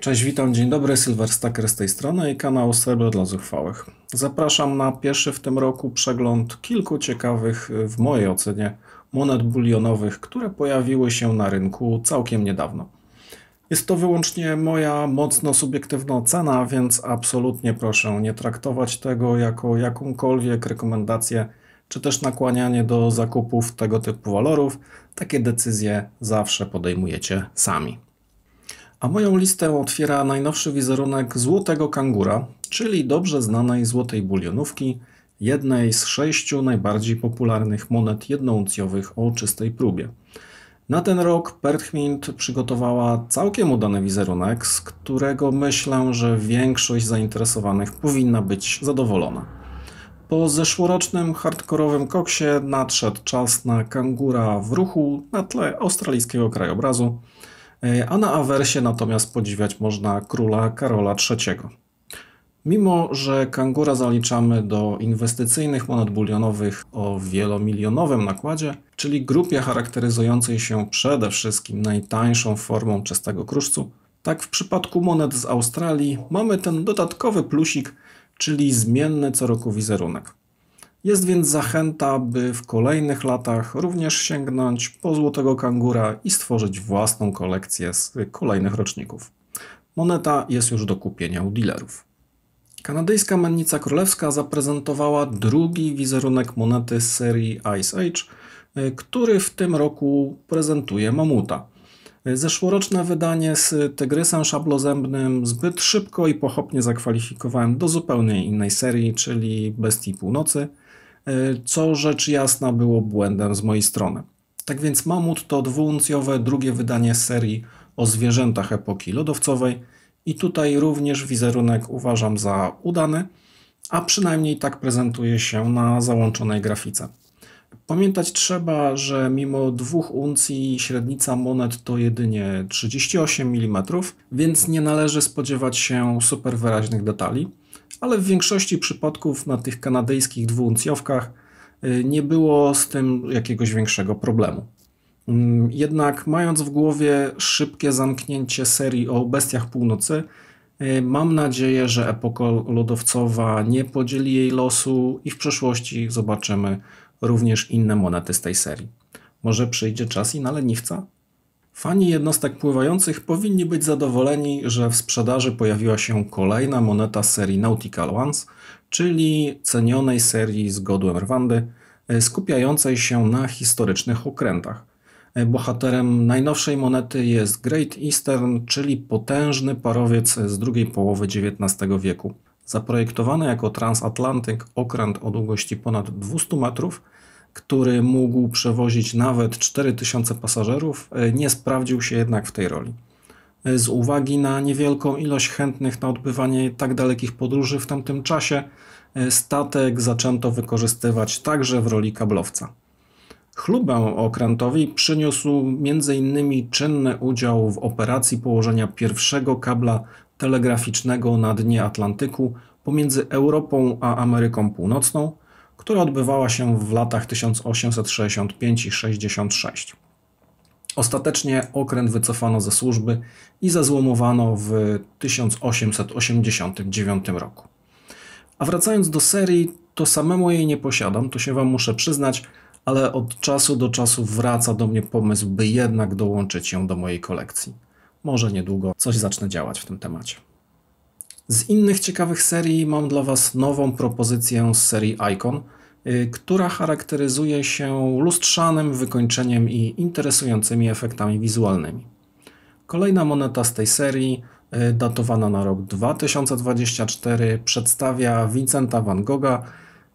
Cześć, witam, dzień dobry, Silver Stacker z tej strony i kanał Srebro dla Zuchwałych. Zapraszam na pierwszy w tym roku przegląd kilku ciekawych, y, w mojej ocenie, monet bulionowych, które pojawiły się na rynku całkiem niedawno. Jest to wyłącznie moja mocno subiektywna ocena, więc absolutnie proszę nie traktować tego jako jakąkolwiek rekomendację czy też nakłanianie do zakupów tego typu walorów. Takie decyzje zawsze podejmujecie sami. A moją listę otwiera najnowszy wizerunek złotego kangura, czyli dobrze znanej złotej bulionówki, jednej z sześciu najbardziej popularnych monet jednouncjowych o czystej próbie. Na ten rok Pertchmint przygotowała całkiem udany wizerunek, z którego myślę, że większość zainteresowanych powinna być zadowolona. Po zeszłorocznym hardkorowym koksie nadszedł czas na kangura w ruchu na tle australijskiego krajobrazu, E, a na awersie natomiast podziwiać można króla Karola III. Mimo, że kangura zaliczamy do inwestycyjnych monet bulionowych o wielomilionowym nakładzie, czyli grupie charakteryzującej się przede wszystkim najtańszą formą czystego kruszcu, tak w przypadku monet z Australii mamy ten dodatkowy plusik, czyli zmienny co roku wizerunek. Jest więc zachęta, by w kolejnych latach również sięgnąć po złotego kangura i stworzyć własną kolekcję z kolejnych roczników. Moneta jest już do kupienia u dealerów. Kanadyjska mennica królewska zaprezentowała drugi wizerunek monety z serii Ice Age, y, który w tym roku prezentuje mamuta. Zeszłoroczne wydanie z Tygrysem Szablozębnym zbyt szybko i pochopnie zakwalifikowałem do zupełnie innej serii, czyli Bestii Północy – Y, co rzecz jasna było błędem z mojej strony. Tak więc Mamut to dwuuncjowe drugie wydanie serii o zwierzętach epoki lodowcowej i tutaj również wizerunek uważam za udany, a przynajmniej tak prezentuje się na załączonej grafice. Pamiętać trzeba, że mimo dwóch uncji średnica monet to jedynie 38 mm, więc nie należy spodziewać się super wyraźnych detali ale w większości przypadków na tych kanadyjskich dwuuncjowkach y, nie było z tym jakiegoś większego problemu. Mm, jednak mając w głowie szybkie zamknięcie serii o bestiach północy, y, mam nadzieję, że epoka lodowcowa nie podzieli jej losu i w przyszłości zobaczymy również inne monety z tej serii. Może przyjdzie czas i na leniwca? Fani jednostek pływających powinni być zadowoleni, że w sprzedaży pojawiła się kolejna moneta serii Nautical Ones, czyli cenionej serii z godłem Rwandy, e, skupiającej się na historycznych okrętach. E, bohaterem najnowszej monety jest Great Eastern, czyli potężny parowiec z drugiej połowy XIX wieku. Zaprojektowany jako transatlantyk okręt o długości ponad 200 metrów, który mógł przewozić nawet 4000 pasażerów, e, nie sprawdził się jednak w tej roli. E, z uwagi na niewielką ilość chętnych na odbywanie tak dalekich podróży w tamtym czasie, e, statek zaczęto wykorzystywać także w roli kablowca. Chlubę okrętowi przyniósł m.in. czynny udział w operacji położenia pierwszego kabla telegraficznego na dnie Atlantyku pomiędzy Europą a Ameryką Północną, która odbywała się w latach 1865 i 66. Ostatecznie okręt wycofano ze służby i zezłomowano w 1889 roku. A wracając do serii, to samemu jej nie posiadam, to się Wam muszę przyznać, ale od czasu do czasu wraca do mnie pomysł, by jednak dołączyć ją do mojej kolekcji. Może niedługo coś zacznę działać w tym temacie. Z innych ciekawych serii mam dla Was nową propozycję z serii Icon, y, która charakteryzuje się lustrzanym wykończeniem i interesującymi efektami wizualnymi. Kolejna moneta z tej serii, y, datowana na rok 2024, przedstawia Vincenta van Gogha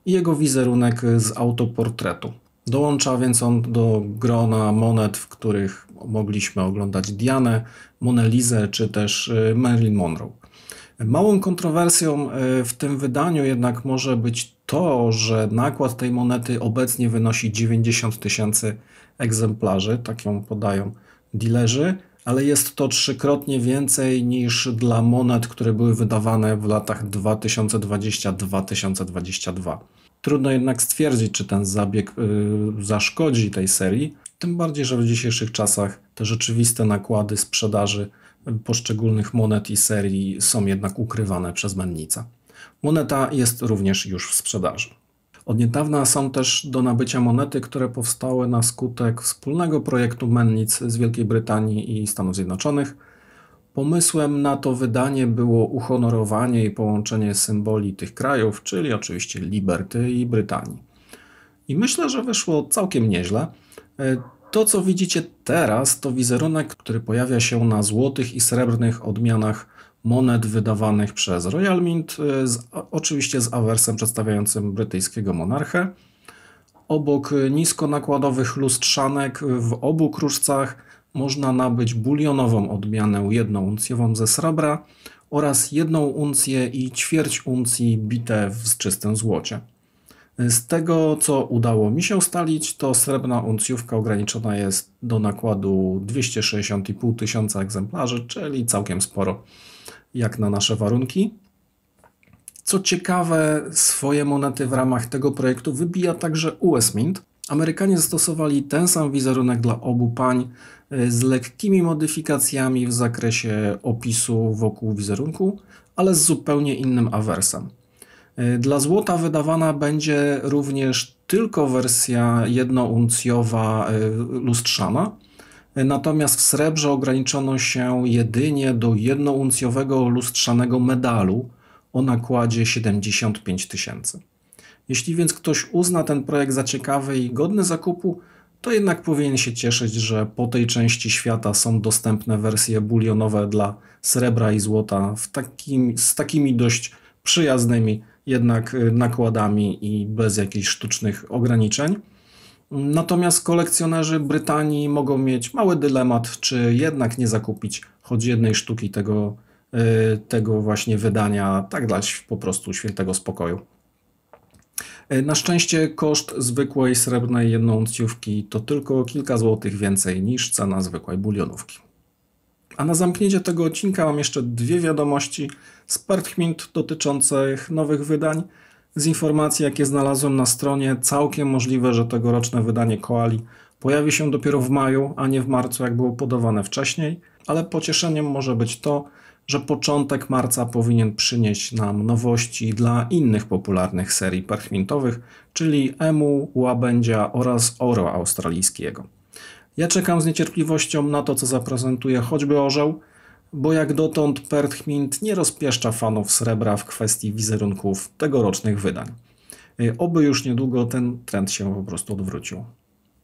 i jego wizerunek z autoportretu. Dołącza więc on do grona monet, w których mogliśmy oglądać Dianę, Monelizę czy też y, Marilyn Monroe. Małą kontrowersją e, w tym wydaniu jednak może być to, że nakład tej monety obecnie wynosi 90 tysięcy egzemplarzy, tak ją podają dilerzy, ale jest to trzykrotnie więcej niż dla monet, które były wydawane w latach 2020-2022. Trudno jednak stwierdzić, czy ten zabieg yy, zaszkodzi tej serii, tym bardziej, że w dzisiejszych czasach te rzeczywiste nakłady sprzedaży poszczególnych monet i serii są jednak ukrywane przez mennica. Moneta jest również już w sprzedaży. Od niedawna są też do nabycia monety, które powstały na skutek wspólnego projektu mennic z Wielkiej Brytanii i Stanów Zjednoczonych. Pomysłem na to wydanie było uhonorowanie i połączenie symboli tych krajów, czyli oczywiście Liberty i Brytanii. I myślę, że wyszło całkiem nieźle. E, to, co widzicie teraz, to wizerunek, który pojawia się na złotych i srebrnych odmianach monet wydawanych przez Royal Mint, y, z, oczywiście z awersem przedstawiającym brytyjskiego monarchę. Obok niskonakładowych lustrzanek w obu kruszcach można nabyć bulionową odmianę jedną uncję ze srebra oraz jedną uncję i ćwierć uncji bite w czystym złocie. Z tego, co udało mi się ustalić, to srebrna uncjówka ograniczona jest do nakładu 260,5 tysiąca egzemplarzy, czyli całkiem sporo, jak na nasze warunki. Co ciekawe, swoje monety w ramach tego projektu wybija także US Mint. Amerykanie zastosowali ten sam wizerunek dla obu pań y, z lekkimi modyfikacjami w zakresie opisu wokół wizerunku, ale z zupełnie innym awersem. Y, dla złota wydawana będzie również tylko wersja jednouncjowa y, lustrzana, y, natomiast w srebrze ograniczono się jedynie do jednouncjowego lustrzanego medalu o nakładzie 75 tysięcy. Jeśli więc ktoś uzna ten projekt za ciekawy i godny zakupu, to jednak powinien się cieszyć, że po tej części świata są dostępne wersje bulionowe dla srebra i złota w takim, z takimi dość przyjaznymi jednak y, nakładami i bez jakichś sztucznych ograniczeń. Natomiast kolekcjonerzy Brytanii mogą mieć mały dylemat, czy jednak nie zakupić choć jednej sztuki tego, y, tego właśnie wydania, tak dać po prostu świętego spokoju. Y, na szczęście koszt zwykłej srebrnej jednouncjówki to tylko kilka złotych więcej niż cena zwykłej bulionówki. A na zamknięcie tego odcinka mam jeszcze dwie wiadomości z Parchmint dotyczących nowych wydań. Z informacji, jakie znalazłem na stronie, całkiem możliwe, że tegoroczne wydanie Koali pojawi się dopiero w maju, a nie w marcu, jak było podawane wcześniej. Ale pocieszeniem może być to, że początek marca powinien przynieść nam nowości dla innych popularnych serii parchmintowych, czyli Emu, Łabędzia oraz Orła Australijskiego. Ja czekam z niecierpliwością na to, co zaprezentuje choćby Orzeł, bo jak dotąd Perth Mint nie rozpieszcza fanów srebra w kwestii wizerunków tegorocznych wydań. Y, oby już niedługo ten trend się po prostu odwrócił.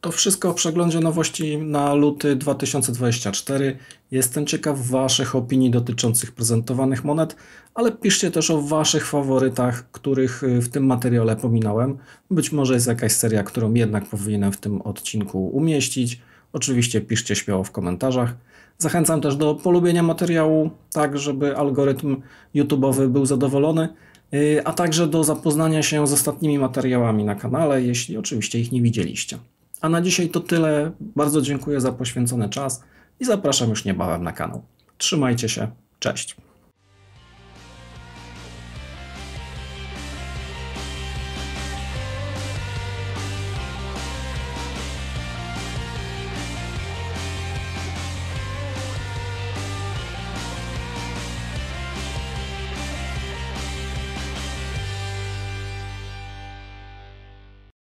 To wszystko w przeglądzie nowości na luty 2024. Jestem ciekaw Waszych opinii dotyczących prezentowanych monet, ale piszcie też o Waszych faworytach, których y, w tym materiale pominąłem. Być może jest jakaś seria, którą jednak powinienem w tym odcinku umieścić. Oczywiście piszcie śmiało w komentarzach. Zachęcam też do polubienia materiału, tak żeby algorytm YouTube'owy był zadowolony, y, a także do zapoznania się z ostatnimi materiałami na kanale, jeśli oczywiście ich nie widzieliście. A na dzisiaj to tyle. Bardzo dziękuję za poświęcony czas i zapraszam już niebawem na kanał. Trzymajcie się. Cześć.